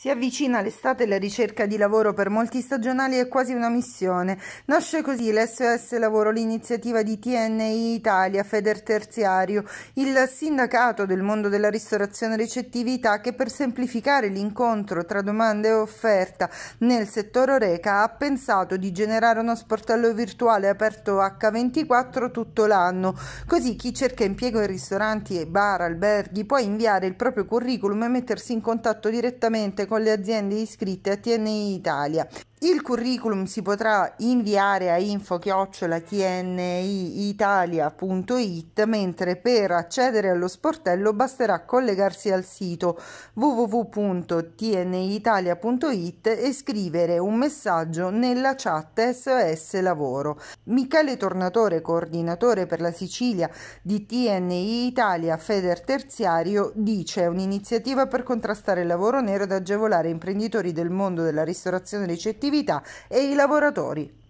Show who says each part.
Speaker 1: Si avvicina l'estate e la ricerca di lavoro per molti stagionali è quasi una missione. Nasce così l'SOS Lavoro, l'iniziativa di TNI Italia, Feder Terziario, il sindacato del mondo della ristorazione e recettività che per semplificare l'incontro tra domanda e offerta nel settore Oreca ha pensato di generare uno sportello virtuale aperto H24 tutto l'anno. Così chi cerca impiego in ristoranti e bar, alberghi può inviare il proprio curriculum e mettersi in contatto direttamente con le aziende iscritte a TNI Italia il curriculum si potrà inviare a info-tniitalia.it mentre per accedere allo sportello basterà collegarsi al sito www.tniitalia.it e scrivere un messaggio nella chat SOS Lavoro. Michele Tornatore, coordinatore per la Sicilia di TNI Italia Feder Terziario, dice un'iniziativa per contrastare il lavoro nero ed agevolare imprenditori del mondo della ristorazione ricettiva attività e i lavoratori.